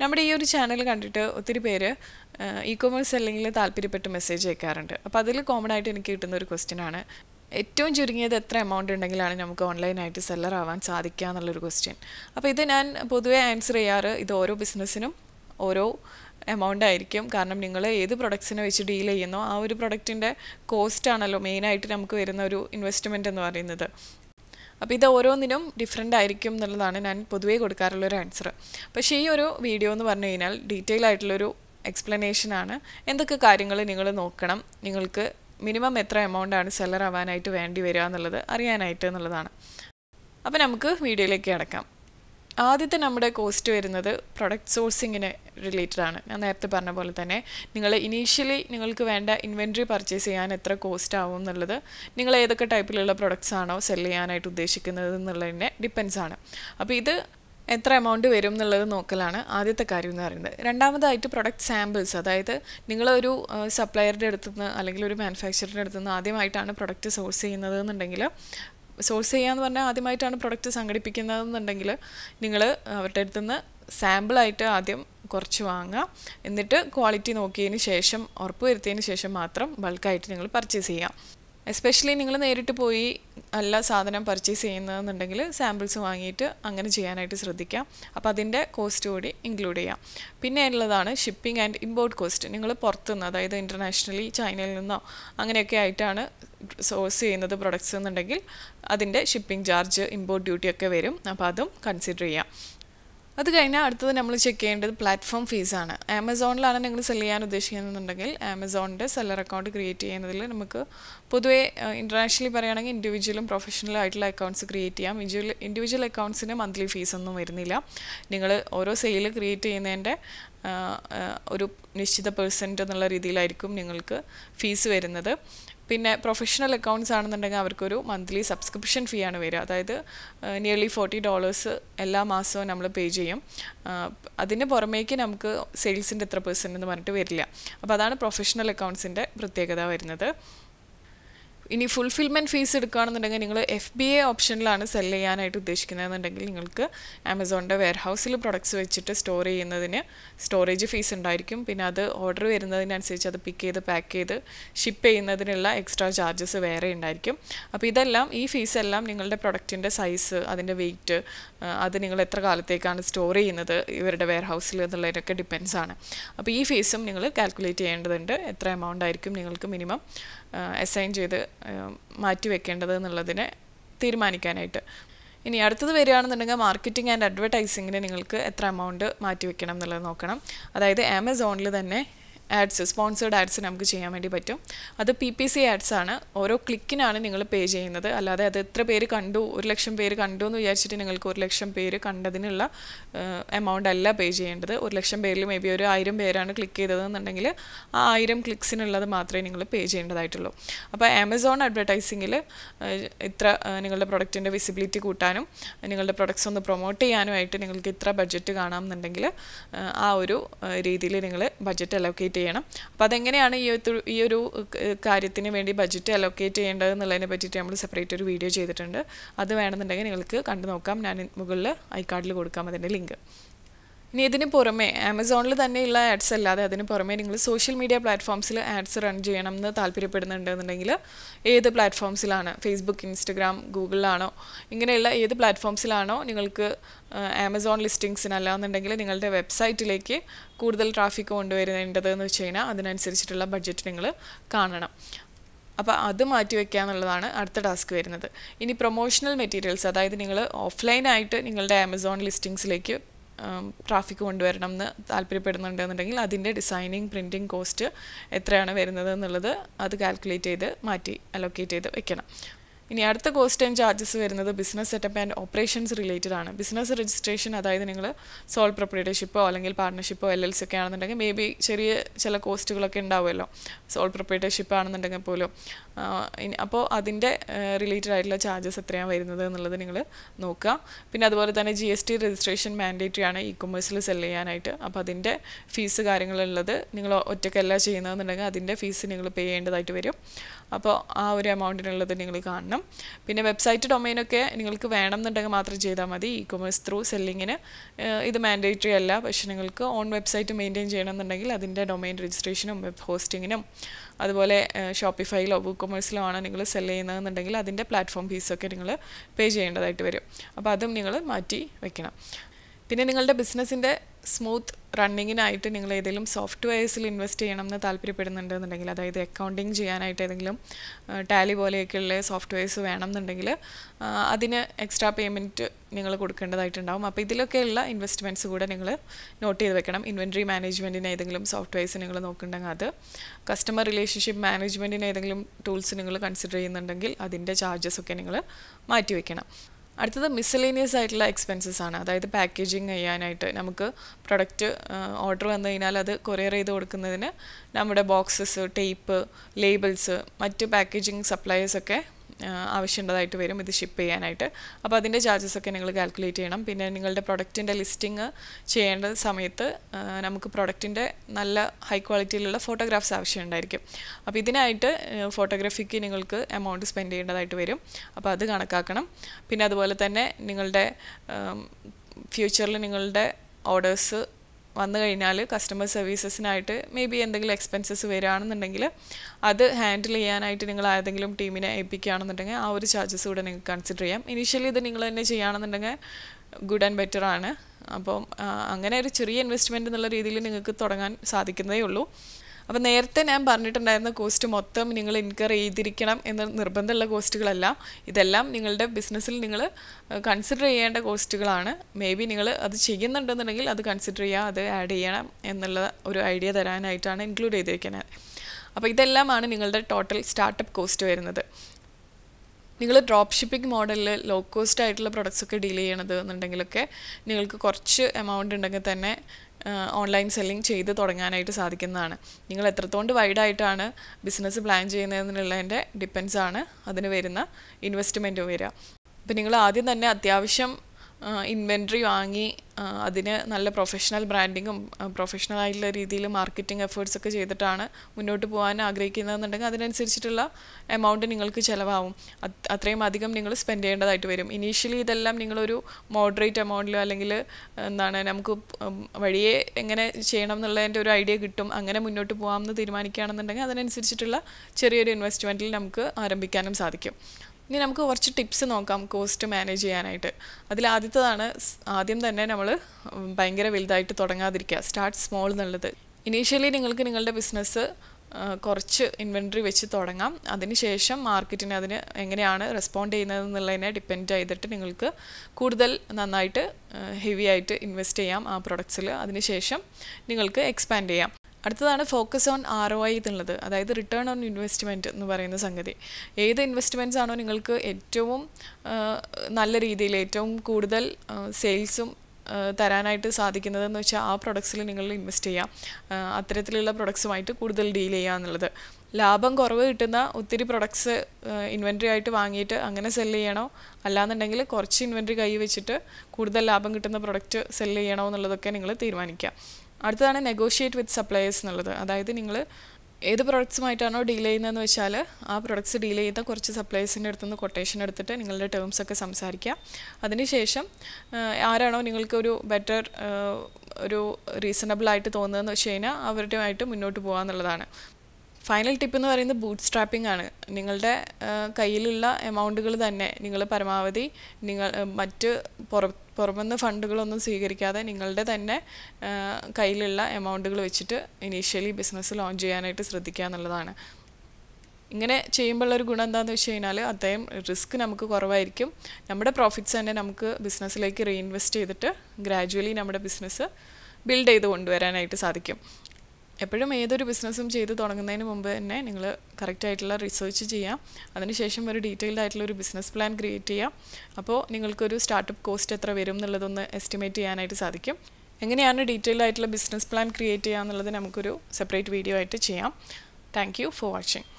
നമ്മുടെ ഈ ഒരു ചാനൽ കണ്ടിട്ട് ഒത്തിരി പേര് ഇ കൊമേഴ്സ് അല്ലെങ്കിൽ താല്പര്യപ്പെട്ട് മെസ്സേജ് അയക്കാറുണ്ട് അപ്പോൾ അതിൽ കോമൺ ആയിട്ട് എനിക്ക് കിട്ടുന്ന ഒരു ക്വസ്റ്റ്യൻ ആണ് ഏറ്റവും ചുരുങ്ങിയത് എത്ര എമൗണ്ട് ഉണ്ടെങ്കിലാണ് നമുക്ക് ഓൺലൈനായിട്ട് സെല്ലർ ആവാൻ സാധിക്കുക എന്നുള്ളൊരു ക്വസ്റ്റ്യൻ അപ്പോൾ ഇത് ഞാൻ പൊതുവേ ആൻസർ ചെയ്യാറ് ഇത് ഓരോ ബിസിനസ്സിനും ഓരോ എമൗണ്ട് ആയിരിക്കും കാരണം നിങ്ങൾ ഏത് പ്രൊഡക്ട്സിനെ വെച്ച് ഡീൽ ചെയ്യുന്നോ ആ ഒരു പ്രൊഡക്റ്റിൻ്റെ കോസ്റ്റ് ആണല്ലോ മെയിനായിട്ട് നമുക്ക് വരുന്ന ഒരു ഇൻവെസ്റ്റ്മെൻറ്റ് എന്ന് പറയുന്നത് അപ്പോൾ ഇത് ഓരോന്നിനും ഡിഫറെൻ്റ് ആയിരിക്കും എന്നുള്ളതാണ് ഞാൻ പൊതുവേ കൊടുക്കാറുള്ളൊരു ആൻസർ പക്ഷേ ഈ ഒരു വീഡിയോ എന്ന് പറഞ്ഞു കഴിഞ്ഞാൽ ഡീറ്റെയിൽ ആയിട്ടുള്ളൊരു എക്സ്പ്ലനേഷനാണ് എന്തൊക്കെ കാര്യങ്ങൾ നിങ്ങൾ നോക്കണം നിങ്ങൾക്ക് മിനിമം എത്ര ആണ് സെല്ലർ ആവാനായിട്ട് വേണ്ടി വരിക എന്നുള്ളത് അറിയാനായിട്ട് എന്നുള്ളതാണ് അപ്പോൾ നമുക്ക് വീഡിയോയിലേക്ക് അടക്കാം ആദ്യത്തെ നമ്മുടെ കോസ്റ്റ് വരുന്നത് പ്രൊഡക്റ്റ് സോഴ്സിങ്ങിന് റിലേറ്റഡ് ആണ് ഞാൻ നേരത്തെ പറഞ്ഞ പോലെ തന്നെ നിങ്ങൾ ഇനീഷ്യലി നിങ്ങൾക്ക് വേണ്ട ഇൻവെൻട്രി പർച്ചേസ് ചെയ്യാൻ എത്ര കോസ്റ്റ് ആവും എന്നുള്ളത് നിങ്ങൾ ഏതൊക്കെ ടൈപ്പിലുള്ള പ്രൊഡക്ട്സ് ആണോ സെൽ ചെയ്യാനായിട്ട് ഉദ്ദേശിക്കുന്നത് എന്നുള്ളതിൻ്റെ ഡിപ്പെൻസ് ആണ് അപ്പോൾ ഇത് എത്ര എമൗണ്ട് വരും എന്നുള്ളത് നോക്കലാണ് ആദ്യത്തെ കാര്യം എന്ന് പറയുന്നത് രണ്ടാമതായിട്ട് പ്രൊഡക്റ്റ് സാമ്പിൾസ് അതായത് നിങ്ങളൊരു സപ്ലയറുടെ അടുത്തുനിന്ന് അല്ലെങ്കിൽ ഒരു മാനുഫാക്ചറിൻ്റെ അടുത്തുനിന്ന് ആദ്യമായിട്ടാണ് പ്രൊഡക്റ്റ് സോഴ്സ് ചെയ്യുന്നത് എന്നുണ്ടെങ്കിൽ സോഴ്സ് ചെയ്യാന്ന് പറഞ്ഞാൽ ആദ്യമായിട്ടാണ് പ്രൊഡക്റ്റ് സംഘടിപ്പിക്കുന്നതെന്നുണ്ടെങ്കിൽ നിങ്ങൾ അവരുടെ അടുത്തുനിന്ന് സാമ്പിളായിട്ട് ആദ്യം കുറച്ച് വാങ്ങുക എന്നിട്ട് ക്വാളിറ്റി നോക്കിയതിന് ശേഷം ഉറപ്പ് വരുത്തിയതിന് ശേഷം മാത്രം ബൾക്കായിട്ട് നിങ്ങൾ പർച്ചേസ് ചെയ്യാം എസ്പെഷ്യലി നിങ്ങൾ നേരിട്ട് പോയി അല്ല സാധനം പർച്ചേസ് ചെയ്യുന്നതെന്നുണ്ടെങ്കിൽ സാമ്പിൾസ് വാങ്ങിയിട്ട് അങ്ങനെ ചെയ്യാനായിട്ട് ശ്രദ്ധിക്കാം അപ്പോൾ അതിൻ്റെ കോസ്റ്റ് കൂടി ഇൻക്ലൂഡ് ചെയ്യാം പിന്നെ ഉള്ളതാണ് ഷിപ്പിംഗ് ആൻഡ് ഇമ്പോർട്ട് കോസ്റ്റ് നിങ്ങൾ പുറത്തുനിന്ന് അതായത് ഇൻ്റർനാഷണലി ചൈനയിൽ നിന്നോ അങ്ങനെയൊക്കെ ആയിട്ടാണ് സോഴ്സ് ചെയ്യുന്നത് പ്രൊഡക്ട്സ് എന്നുണ്ടെങ്കിൽ അതിൻ്റെ ഷിപ്പിംഗ് ചാർജ് ഇമ്പോർട്ട് ഡ്യൂട്ടി ഒക്കെ വരും അപ്പോൾ അതും കൺസിഡർ ചെയ്യാം അത് കഴിഞ്ഞാൽ അടുത്തത് നമ്മൾ ചെക്ക് ചെയ്യേണ്ടത് പ്ലാറ്റ്ഫോം ഫീസാണ് ആമസോണിലാണ് നിങ്ങൾ സെല് ചെയ്യാൻ ഉദ്ദേശിക്കുന്നുണ്ടെങ്കിൽ ആമസോണിൻ്റെ സെല്ലർ അക്കൗണ്ട് ക്രിയേറ്റ് ചെയ്യുന്നതിൽ നമുക്ക് പൊതുവേ ഇൻ്റർനാഷണലി പറയുകയാണെങ്കിൽ ഇൻഡിവിജ്വലും പ്രൊഫഷണലും ആയിട്ടുള്ള അക്കൗണ്ട്സ് ക്രിയേറ്റ് ചെയ്യാം ഇൻഡിവിജ്വൽ ഇൻഡിവിജ്വൽ അക്കൗണ്ട്സിന് മന്ത്ലി ഫീസൊന്നും വരുന്നില്ല നിങ്ങൾ ഓരോ സെയിൽ ക്രിയേറ്റ് ചെയ്യുന്നതിൻ്റെ ഒരു നിശ്ചിത പെർസെൻറ്റ് എന്നുള്ള രീതിയിലായിരിക്കും നിങ്ങൾക്ക് ഫീസ് വരുന്നത് പിന്നെ പ്രൊഫഷണൽ അക്കൗണ്ട്സ് ആണെന്നുണ്ടെങ്കിൽ അവർക്കൊരു മന്ത്ലി സബ്സ്ക്രിപ്ഷൻ ഫീ ആണ് വരിക അതായത് നിയർലി ഫോർട്ടി ഡോളേഴ്സ് എല്ലാ മാസവും നമ്മൾ പേ ചെയ്യും അതിന് പുറമേക്ക് നമുക്ക് സെയിൽസിൻ്റെ എത്ര പേഴ്സൻ്റ് എന്ന് പറഞ്ഞിട്ട് വരില്ല അപ്പോൾ അതാണ് പ്രൊഫഷണൽ അക്കൗണ്ട്സിൻ്റെ പ്രത്യേകത വരുന്നത് ഇനി ഫുൾഫിൽമെൻറ്റ് ഫീസ് എടുക്കുകയാണെന്നുണ്ടെങ്കിൽ നിങ്ങൾ എഫ് ബി എ ഓപ്ഷനിലാണ് സെൽ ചെയ്യാനായിട്ട് ഉദ്ദേശിക്കുന്നതെന്നുണ്ടെങ്കിൽ നിങ്ങൾക്ക് ആമസോണിൻ്റെ ഹൗസിൽ പ്രൊഡക്ട്സ് വെച്ചിട്ട് സ്റ്റോർ ചെയ്യുന്നതിന് സ്റ്റോറേജ് ഫീസ് ഉണ്ടായിരിക്കും പിന്നെ അത് ഓർഡർ വരുന്നതിനനുസരിച്ച് അത് പിക്ക് ചെയ്ത് പാക്ക് ചെയ്ത് ഷിപ്പ് ചെയ്യുന്നതിനുള്ള എക്സ്ട്രാ ചാർജസ് വേറെ ഉണ്ടായിരിക്കും അപ്പോൾ ഇതെല്ലാം ഈ ഫീസ് എല്ലാം നിങ്ങളുടെ പ്രൊഡക്റ്റിൻ്റെ സൈസ് അതിൻ്റെ വെയ്റ്റ് അത് നിങ്ങൾ എത്ര കാലത്തേക്കാണ് സ്റ്റോർ ചെയ്യുന്നത് ഇവരുടെ ഹൗസിൽ എന്നുള്ളതിനൊക്കെ ഡിപ്പെൻസ് ആണ് അപ്പോൾ ഈ ഫീസും നിങ്ങൾ കാൽക്കുലേറ്റ് ചെയ്യേണ്ടതുണ്ട് എത്ര എമൗണ്ട് ആയിരിക്കും നിങ്ങൾക്ക് മിനിമം അസൈൻ ചെയ്ത് മാറ്റിവെക്കേണ്ടത് എന്നുള്ളതിനെ തീരുമാനിക്കാനായിട്ട് ഇനി അടുത്തത് വരികയാണെന്നുണ്ടെങ്കിൽ മാർക്കറ്റിംഗ് ആൻഡ് അഡ്വർടൈസിങ്ങിന് നിങ്ങൾക്ക് എത്ര എമൗണ്ട് മാറ്റി വെക്കണം എന്നുള്ളത് നോക്കണം അതായത് ആമസോണിൽ തന്നെ ആഡ്സ് സ്പോൺസേഡ് ആഡ്സ് നമുക്ക് ചെയ്യാൻ വേണ്ടി പറ്റും അത് പി പി സി ആഡ്സ് ആണ് ഓരോ ക്ലിക്കിനാണ് നിങ്ങൾ പേ ചെയ്യുന്നത് അല്ലാതെ അത് എത്ര പേര് കണ്ടു ഒരു ലക്ഷം പേര് കണ്ടു എന്ന് വിചാരിച്ചിട്ട് നിങ്ങൾക്ക് ഒരു ലക്ഷം പേര് കണ്ടതിനുള്ള എമൗണ്ട് അല്ല പേ ചെയ്യേണ്ടത് ഒരു ലക്ഷം പേരിൽ മേ ബി ഒരു ആയിരം പേരാണ് ക്ലിക്ക് ചെയ്തതെന്നുണ്ടെങ്കിൽ ആ ആയിരം ക്ലിക്സിനുള്ളത് മാത്രമേ നിങ്ങൾ പേ ചെയ്യേണ്ടതായിട്ടുള്ളൂ അപ്പോൾ ആമസോൺ അഡ്വർടൈസിങ്ങിൽ ഇത്ര നിങ്ങളുടെ പ്രൊഡക്റ്റിൻ്റെ വിസിബിലിറ്റി കൂട്ടാനും നിങ്ങളുടെ പ്രൊഡക്ട്സ് ഒന്ന് പ്രൊമോട്ട് ചെയ്യാനുമായിട്ട് നിങ്ങൾക്ക് ഇത്ര ബഡ്ജറ്റ് കാണാമെന്നുണ്ടെങ്കിൽ ആ ഒരു രീതിയിൽ നിങ്ങൾ ബഡ്ജറ്റ് അലോക്കേറ്റ് അലോക്കേറ്റ് ചെയ്യണം അപ്പോൾ അതെങ്ങനെയാണ് ഈ ഈ ഒരു കാര്യത്തിന് വേണ്ടി ബഡ്ജറ്റ് അലോക്കേറ്റ് ചെയ്യേണ്ടത് എന്നുള്ളതിനെ പറ്റിയിട്ട് നമ്മൾ സെപ്പറേറ്റ് ഒരു വീഡിയോ ചെയ്തിട്ടുണ്ട് അത് വേണമെന്നുണ്ടെങ്കിൽ നിങ്ങൾക്ക് കണ്ടു നോക്കാം ഞാൻ മുകളിൽ ഐ കാർഡിൽ കൊടുക്കാം അതിൻ്റെ ലിങ്ക് ഇനി ഇതിന് പുറമെ ആമസോണിൽ തന്നെയുള്ള ആഡ്സ് അല്ലാതെ അതിന് പുറമേ നിങ്ങൾ സോഷ്യൽ മീഡിയ പ്ലാറ്റ്ഫോംസിൽ ആഡ്സ് റൺ ചെയ്യണം എന്ന് താല്പര്യപ്പെടുന്നുണ്ടെന്നുണ്ടെങ്കിൽ ഏത് പ്ലാറ്റ്ഫോംസിലാണ് ഫേസ്ബുക്ക് ഇൻസ്റ്റഗ്രാം ഗൂഗിളിലാണോ ഇങ്ങനെയുള്ള ഏത് പ്ലാറ്റ്ഫോംസിലാണോ നിങ്ങൾക്ക് ആമസോൺ ലിസ്റ്റിങ്സിന് അല്ലാന്നുണ്ടെങ്കിൽ നിങ്ങളുടെ വെബ്സൈറ്റിലേക്ക് കൂടുതൽ ട്രാഫിക് എന്ന് വെച്ച് കഴിഞ്ഞാൽ അതിനനുസരിച്ചിട്ടുള്ള ബഡ്ജറ്റ് നിങ്ങൾ കാണണം അപ്പോൾ അത് മാറ്റി എന്നുള്ളതാണ് അടുത്ത ടാസ്ക് വരുന്നത് ഇനി പ്രൊമോഷണൽ മെറ്റീരിയൽസ് അതായത് നിങ്ങൾ ഓഫ്ലൈനായിട്ട് നിങ്ങളുടെ ആമസോൺ ലിസ്റ്റിങ്സിലേക്ക് ട്രാഫിക് കൊണ്ടുവരണം എന്ന് താല്പര്യപ്പെടുന്നുണ്ടെന്നുണ്ടെങ്കിൽ അതിൻ്റെ ഡിസൈനിങ് പ്രിൻറ്റിങ് കോസ്റ്റ് എത്രയാണ് വരുന്നത് എന്നുള്ളത് അത് കാൽക്കുലേറ്റ് ചെയ്ത് മാറ്റി അലോക്കേറ്റ് ചെയ്ത് വെക്കണം ഇനി അടുത്ത കോസ്റ്റ് ആൻഡ് ചാർജസ് വരുന്നത് business setup and operations related ആണ് ബിസിനസ് രജിസ്ട്രേഷൻ അതായത് നിങ്ങൾ സോൾ പ്രൊപ്പറേറ്റർഷിപ്പോ അല്ലെങ്കിൽ പാർട്ണർഷിപ്പോ എൽ എൽ സി ഒക്കെ ആണെന്നുണ്ടെങ്കിൽ മേ ബി ചെറിയ ചില കോസ്റ്റുകളൊക്കെ ഉണ്ടാവുമല്ലോ സോൾ പ്രൊപ്പറേറ്റർഷിപ്പ് ആണെന്നുണ്ടെങ്കിൽ പോലും അപ്പോൾ അതിൻ്റെ റിലേറ്റഡ് ആയിട്ടുള്ള ചാർജസ് എത്രയാണ് വരുന്നത് എന്നുള്ളത് നിങ്ങൾ നോക്കുക പിന്നെ അതുപോലെ തന്നെ G S T registration mandatory ആണ് ഇ കൊമേഴ്സിൽ സെൽ ചെയ്യാനായിട്ട് അപ്പോൾ അതിൻ്റെ ഫീസ് കാര്യങ്ങളുള്ളത് നിങ്ങൾ ഒറ്റയ്ക്കല്ല ചെയ്യുന്നതെന്നുണ്ടെങ്കിൽ അതിൻ്റെ ഫീസ് നിങ്ങൾ പേ ചെയ്യേണ്ടതായിട്ട് വരും അപ്പോൾ ആ ഒരു എമൗണ്ടിനുള്ളത് നിങ്ങൾ കാണണം വേണം പിന്നെ വെബ്സൈറ്റ് ഡൊമൈനൊക്കെ നിങ്ങൾക്ക് വേണം എന്നുണ്ടെങ്കിൽ മാത്രം ചെയ്താൽ മതി ഇ കൊമേഴ്സ് ത്രൂ സെല്ലിങ്ങിന് ഇത് മാൻഡേറ്ററി അല്ല പക്ഷെ നിങ്ങൾക്ക് ഓൺ വെബ്സൈറ്റ് മെയിൻറ്റെയിൻ ചെയ്യണമെന്നുണ്ടെങ്കിൽ അതിൻ്റെ ഡൊമൈൻ രജിസ്ട്രേഷനും വെബ് ഹോസ്റ്റിങ്ങിനും അതുപോലെ ഷോപ്പിഫൈയിലോ ബുക്ക് കൊമേഴ്സിലോ ആണ് നിങ്ങൾ സെൽ ചെയ്യുന്നതെന്നുണ്ടെങ്കിൽ അതിൻ്റെ പ്ലാറ്റ്ഫോം ഫീസൊക്കെ നിങ്ങൾ പേ ചെയ്യേണ്ടതായിട്ട് വരും അപ്പോൾ അതും നിങ്ങൾ മാറ്റി വെക്കണം പിന്നെ നിങ്ങളുടെ ബിസിനസ്സിൻ്റെ സ്മൂത്ത് റണ്ണിങ്ങിനായിട്ട് നിങ്ങൾ ഏതെങ്കിലും സോഫ്റ്റ്വെയർസിൽ ഇൻവെസ്റ്റ് ചെയ്യണം എന്ന് താല്പര്യപ്പെടുന്നുണ്ടെന്നുണ്ടെങ്കിൽ അതായത് അക്കൗണ്ടിങ് ചെയ്യാനായിട്ട് ഏതെങ്കിലും ടാലി പോലെയൊക്കെയുള്ള സോഫ്റ്റ്വെയർസ് വേണം എന്നുണ്ടെങ്കിൽ അതിന് എക്സ്ട്രാ പേയ്മെൻറ്റ് നിങ്ങൾ കൊടുക്കേണ്ടതായിട്ടുണ്ടാവും അപ്പോൾ ഇതിലൊക്കെയുള്ള ഇൻവെസ്റ്റ്മെൻറ്റ്സ് കൂടെ നിങ്ങൾ നോട്ട് ചെയ്ത് വെക്കണം ഇൻവെൻട്രി മാനേജ്മെൻറ്റിന് ഏതെങ്കിലും സോഫ്റ്റ്വെയർസ് നിങ്ങൾ നോക്കുന്നുണ്ടെങ്കിൽ അത് കസ്റ്റമർ റിലേഷൻഷിപ്പ് മാനേജ്മെൻറ്റിന് ഏതെങ്കിലും ടൂൾസ് നിങ്ങൾ കൺസിഡർ ചെയ്യുന്നുണ്ടെങ്കിൽ അതിൻ്റെ ചാർജസ് ഒക്കെ നിങ്ങൾ മാറ്റി വയ്ക്കണം അടുത്തത് മിസലേനിയസ് ആയിട്ടുള്ള എക്സ്പെൻസസ് ആണ് അതായത് പാക്കേജിങ് ചെയ്യാനായിട്ട് നമുക്ക് പ്രൊഡക്റ്റ് ഓർഡർ വന്നു കഴിഞ്ഞാൽ അത് കൊറിയർ ചെയ്ത് കൊടുക്കുന്നതിന് നമ്മുടെ ബോക്സസ് ടേപ്പ് ലേബിൾസ് മറ്റ് പാക്കേജിങ് സപ്ലൈസൊക്കെ ആവശ്യമുള്ളതായിട്ട് വരും ഇത് ഷിപ്പ് ചെയ്യാനായിട്ട് അപ്പോൾ അതിൻ്റെ ചാർജസ് ഒക്കെ നിങ്ങൾ കാൽക്കുലേറ്റ് ചെയ്യണം പിന്നെ നിങ്ങളുടെ പ്രൊഡക്റ്റിൻ്റെ ലിസ്റ്റിംഗ് ചെയ്യേണ്ട സമയത്ത് നമുക്ക് പ്രൊഡക്റ്റിൻ്റെ നല്ല ഹൈ ക്വാളിറ്റിയിലുള്ള ഫോട്ടോഗ്രാഫ്സ് ആവശ്യമുണ്ടായിരിക്കും അപ്പോൾ ഇതിനായിട്ട് ഫോട്ടോഗ്രാഫിക്ക് നിങ്ങൾക്ക് എമൗണ്ട് സ്പെൻഡ് ചെയ്യേണ്ടതായിട്ട് വരും അപ്പോൾ അത് കണക്കാക്കണം പിന്നെ അതുപോലെ തന്നെ നിങ്ങളുടെ ഫ്യൂച്ചറിൽ നിങ്ങളുടെ ഓർഡേഴ്സ് വന്നു കഴിഞ്ഞാൽ കസ്റ്റമർ സർവീസസിനായിട്ട് മേ ബി എന്തെങ്കിലും എക്സ്പെൻസസ് വരികയാണെന്നുണ്ടെങ്കിൽ അത് ഹാൻഡിൽ ചെയ്യാനായിട്ട് നിങ്ങൾ ഏതെങ്കിലും ടീമിനെ ഏൽപ്പിക്കുകയാണെന്നുണ്ടെങ്കിൽ ആ ഒരു ചാർജസ് കൂടെ നിങ്ങൾക്ക് കൺസിഡർ ചെയ്യാം ഇനീഷ്യലി ഇത് നിങ്ങൾ തന്നെ ചെയ്യുകയാണെന്നുണ്ടെങ്കിൽ ഗുഡ് ആൻഡ് ബെറ്റർ ആണ് അപ്പം അങ്ങനെ ഒരു ചെറിയ ഇൻവെസ്റ്റ്മെൻറ്റ് എന്നുള്ള രീതിയിൽ നിങ്ങൾക്ക് തുടങ്ങാൻ സാധിക്കുന്നതേ ഉള്ളൂ അപ്പോൾ നേരത്തെ ഞാൻ പറഞ്ഞിട്ടുണ്ടായിരുന്ന കോസ്റ്റ് മൊത്തം നിങ്ങൾ ഇൻകർ ചെയ്തിരിക്കണം എന്ന നിർബന്ധമുള്ള കോസ്റ്റുകളല്ല ഇതെല്ലാം നിങ്ങളുടെ ബിസിനസ്സിൽ നിങ്ങൾ കൺസിഡർ ചെയ്യേണ്ട കോസ്റ്റുകളാണ് മേ ബി നിങ്ങൾ അത് ചെയ്യുന്നുണ്ടെന്നുണ്ടെങ്കിൽ അത് കൺസിഡർ ചെയ്യുക അത് ആഡ് ചെയ്യണം എന്നുള്ള ഒരു ഐഡിയ തരാനായിട്ടാണ് ഇൻക്ലൂഡ് ചെയ്തിരിക്കുന്നത് അപ്പോൾ ഇതെല്ലാമാണ് നിങ്ങളുടെ ടോട്ടൽ സ്റ്റാർട്ടപ്പ് കോസ്റ്റ് വരുന്നത് നിങ്ങൾ ഡ്രോപ്പ് ഷിപ്പിംഗ് മോഡലിൽ ലോ കോസ്റ്റ് ആയിട്ടുള്ള പ്രൊഡക്ട്സ് ഒക്കെ ഡീൽ ചെയ്യണത് എന്നുണ്ടെങ്കിലൊക്കെ നിങ്ങൾക്ക് കുറച്ച് എമൗണ്ട് ഉണ്ടെങ്കിൽ തന്നെ ഓൺലൈൻ സെല്ലിംഗ് ചെയ്ത് തുടങ്ങാനായിട്ട് സാധിക്കുന്നതാണ് നിങ്ങൾ എത്രത്തോണ്ട് വൈഡായിട്ടാണ് ബിസിനസ് പ്ലാൻ ചെയ്യുന്നതിനുള്ളതിൻ്റെ ഡിപ്പെൻസാണ് അതിന് വരുന്ന ഇൻവെസ്റ്റ്മെൻറ്റ് വരിക അപ്പോൾ നിങ്ങൾ ആദ്യം തന്നെ അത്യാവശ്യം ഇൻവെൻട്രി വാങ്ങി അതിന് നല്ല പ്രൊഫഷണൽ ബ്രാൻഡിങ്ങും പ്രൊഫഷണൽ ആയിട്ടുള്ള രീതിയിൽ മാർക്കറ്റിംഗ് എഫേർട്സ് ഒക്കെ ചെയ്തിട്ടാണ് മുന്നോട്ട് പോകാൻ ആഗ്രഹിക്കുന്നതെന്നുണ്ടെങ്കിൽ അതിനനുസരിച്ചിട്ടുള്ള എമൗണ്ട് നിങ്ങൾക്ക് ചിലവാകും അത്രയും അധികം നിങ്ങൾ സ്പെൻഡ് ചെയ്യേണ്ടതായിട്ട് വരും ഇനീഷ്യലി ഇതെല്ലാം നിങ്ങളൊരു മോഡറേറ്റ് എമൗണ്ടിലോ അല്ലെങ്കിൽ എന്താണ് നമുക്ക് വഴിയെ എങ്ങനെ ചെയ്യണം എന്നുള്ളതിൻ്റെ ഒരു ഐഡിയ കിട്ടും അങ്ങനെ മുന്നോട്ട് പോകാമെന്ന് തീരുമാനിക്കുകയാണെന്നുണ്ടെങ്കിൽ അതിനനുസരിച്ചിട്ടുള്ള ചെറിയൊരു ഇൻവെസ്റ്റ്മെൻറ്റിൽ നമുക്ക് ആരംഭിക്കാനും സാധിക്കും ഇനി നമുക്ക് കുറച്ച് ടിപ്സ് നോക്കാം കോസ്റ്റ് മാനേജ് ചെയ്യാനായിട്ട് അതിൽ ആദ്യത്തേതാണ് ആദ്യം തന്നെ നമ്മൾ ഭയങ്കര വലുതായിട്ട് തുടങ്ങാതിരിക്കുക സ്റ്റാർട്ട് സ്മോൾ എന്നുള്ളത് ഇനീഷ്യലി നിങ്ങൾക്ക് നിങ്ങളുടെ ബിസിനസ് കുറച്ച് ഇൻവെൻട്രി വെച്ച് തുടങ്ങാം അതിനുശേഷം മാർക്കറ്റിന് അതിന് എങ്ങനെയാണ് റെസ്പോണ്ട് ചെയ്യുന്നത് എന്നുള്ളതിനെ ഡിപ്പെൻഡ് ചെയ്തിട്ട് നിങ്ങൾക്ക് കൂടുതൽ നന്നായിട്ട് ഹെവി ആയിട്ട് ഇൻവെസ്റ്റ് ചെയ്യാം ആ പ്രൊഡക്ട്സിൽ അതിനുശേഷം നിങ്ങൾക്ക് എക്സ്പാൻഡ് ചെയ്യാം അടുത്തതാണ് focus on R O I എന്നുള്ളത് അതായത് റിട്ടേൺ ഓൺ ഇൻവെസ്റ്റ്മെൻറ്റ് എന്ന് പറയുന്ന സംഗതി ഏത് ഇൻവെസ്റ്റ്മെൻറ്റ്സ് ആണോ നിങ്ങൾക്ക് ഏറ്റവും നല്ല രീതിയിൽ ഏറ്റവും കൂടുതൽ സെയിൽസും തരാനായിട്ട് സാധിക്കുന്നതെന്ന് വെച്ചാൽ ആ പ്രൊഡക്ട്സിൽ നിങ്ങൾ ഇൻവെസ്റ്റ് ചെയ്യാം അത്തരത്തിലുള്ള പ്രൊഡക്ട്സുമായിട്ട് കൂടുതൽ ഡീൽ ചെയ്യുക എന്നുള്ളത് ലാഭം കുറവ് കിട്ടുന്ന ഒത്തിരി പ്രൊഡക്ട്സ് ഇൻവെൻറ്ററി ആയിട്ട് വാങ്ങിയിട്ട് അങ്ങനെ സെല്ല് ചെയ്യണോ അല്ലാന്നുണ്ടെങ്കിൽ കുറച്ച് ഇൻവെൻറ്ററി കൈ വെച്ചിട്ട് കൂടുതൽ ലാഭം കിട്ടുന്ന പ്രൊഡക്റ്റ് സെല്ല് ചെയ്യണോ എന്നുള്ളതൊക്കെ നിങ്ങൾ തീരുമാനിക്കുക അടുത്തതാണ് നെഗോഷിയേറ്റ് വിത്ത് സപ്ലയേഴ്സ് എന്നുള്ളത് അതായത് നിങ്ങൾ ഏത് പ്രൊഡക്ട്സുമായിട്ടാണോ ഡീൽ ചെയ്യുന്നതെന്ന് വെച്ചാൽ ആ പ്രൊഡക്ട്സ് ഡീൽ ചെയ്ത കുറച്ച് സപ്ലൈസിൻ്റെ അടുത്തുനിന്ന് കൊട്ടേഷൻ എടുത്തിട്ട് നിങ്ങളുടെ ടേംസ് ഒക്കെ സംസാരിക്കുക അതിനുശേഷം ആരാണോ നിങ്ങൾക്കൊരു ബെറ്റർ ഒരു റീസണബിൾ ആയിട്ട് തോന്നുന്നതെന്ന് വെച്ച് കഴിഞ്ഞാൽ അവരുമായിട്ട് മുന്നോട്ട് പോകുക എന്നുള്ളതാണ് ഫൈനൽ ടിപ്പ് എന്ന് പറയുന്നത് ബൂട്ട് സ്ട്രാപ്പിംഗ് ആണ് നിങ്ങളുടെ കയ്യിലുള്ള എമൗണ്ടുകൾ തന്നെ നിങ്ങൾ പരമാവധി നിങ്ങൾ മറ്റ് പുറത്ത് പുറമെന്ന് ഫണ്ടുകളൊന്നും സ്വീകരിക്കാതെ നിങ്ങളുടെ തന്നെ കയ്യിലുള്ള എമൗണ്ടുകൾ വെച്ചിട്ട് ഇനീഷ്യലി ബിസിനസ് ലോഞ്ച് ചെയ്യാനായിട്ട് ശ്രദ്ധിക്കുക എന്നുള്ളതാണ് ഇങ്ങനെ ചെയ്യുമ്പോഴുള്ളൊരു ഗുണം എന്താണെന്ന് വെച്ച് കഴിഞ്ഞാൽ അദ്ദേഹം റിസ്ക് നമുക്ക് കുറവായിരിക്കും നമ്മുടെ പ്രോഫിറ്റ്സ് തന്നെ നമുക്ക് ബിസിനസ്സിലേക്ക് റീഇൻവെസ്റ്റ് ചെയ്തിട്ട് ഗ്രാജുവലി നമ്മുടെ ബിസിനസ് ബിൽഡ് ചെയ്ത് കൊണ്ടുവരാനായിട്ട് സാധിക്കും എപ്പോഴും ഏതൊരു ബിസിനസ്സും ചെയ്ത് തുടങ്ങുന്നതിന് മുമ്പ് തന്നെ നിങ്ങൾ കറക്റ്റായിട്ടുള്ള റിസർച്ച് ചെയ്യാം അതിനുശേഷം ഒരു ഡീറ്റെയിൽഡ് ആയിട്ടുള്ള ഒരു ബിസിനസ് പ്ലാൻ ക്രിയേറ്റ് ചെയ്യാം അപ്പോൾ നിങ്ങൾക്കൊരു സ്റ്റാർട്ടപ്പ് കോസ്റ്റ് എത്ര വരും എന്നുള്ളതൊന്ന് എസ്റ്റിമേറ്റ് ചെയ്യാനായിട്ട് സാധിക്കും എങ്ങനെയാണ് ഡീറ്റെയിൽഡ് ആയിട്ടുള്ള ബിസിനസ് പ്ലാൻ ക്രിയേറ്റ് ചെയ്യുക എന്നുള്ളത് നമുക്കൊരു സെപ്പറേറ്റ് വീഡിയോ ആയിട്ട് ചെയ്യാം താങ്ക് ഫോർ വാച്ചിങ്